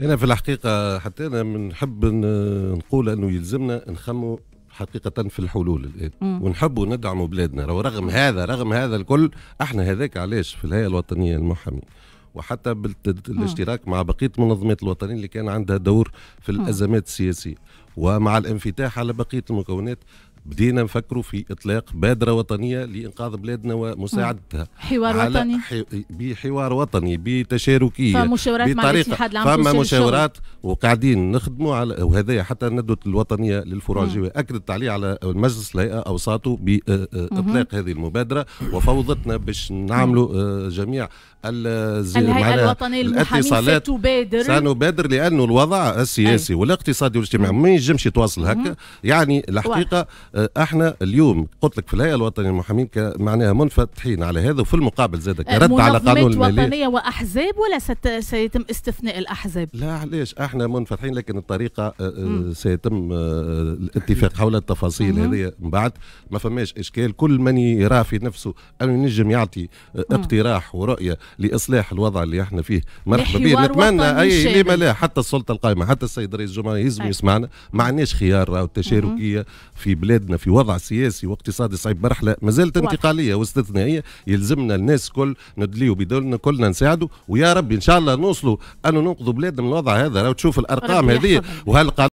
انا في الحقيقه حتى انا بنحب نقول انه يلزمنا نخمو حقيقة في الحلول الآن ونحبوا ندعموا بلادنا رغم هذا رغم هذا الكل احنا هذاك علاش في الهيئة الوطنية المحامي وحتى بالاشتراك مع بقية المنظمات الوطنية اللي كان عندها دور في الأزمات السياسية ومع الانفتاح على بقية المكونات بدينا نفكروا في اطلاق بادره وطنيه لانقاذ بلادنا ومساعدتها حوار وطني بحوار وطني بتشاركيه فمشاورات بطريقه فما مشاورات وقاعدين نخدموا على وهذا حتى الندوه الوطنيه للفروع الجويه اكدت عليه على مجلس الهيئه اوصاته باطلاق آه، آه، هذه المبادره وفوضتنا باش نعملوا آه، جميع الهيئه الوطنيه للمحامين ستبادر سنبادر لانه الوضع السياسي والاقتصادي والاجتماعي ما ينجمش يتواصل هكا يعني الحقيقه آه، احنا اليوم قلت لك في الهيئه الوطنيه للمحامين معناها منفتحين على هذا وفي المقابل زاد كرد على قانون الماليه وطنيه واحزاب ولا ست... سيتم استثناء الاحزاب لا علاش احنا منفتحين لكن الطريقه آه، آه، سيتم الاتفاق حول التفاصيل هذه من بعد ما فماش اشكال كل من يرى في نفسه انه ينجم يعطي اقتراح ورؤيه لاصلاح الوضع اللي احنا فيه مرحبا به نتمنى اي لما لا حتى السلطه القائمه حتى السيد رئيس الجمهوريه يلزم يسمعنا ما عندناش خيار التشاركيه في بلاد بلادنا في وضع سياسي واقتصادي صعيب مرحله ما زالت انتقاليه واستثنائيه يلزمنا الناس كل ندليو بدولنا كلنا نساعدوا ويا ربي ان شاء الله نوصلوا انه ننقذوا بلادنا من الوضع هذا لو تشوف الارقام هذه وهالقانون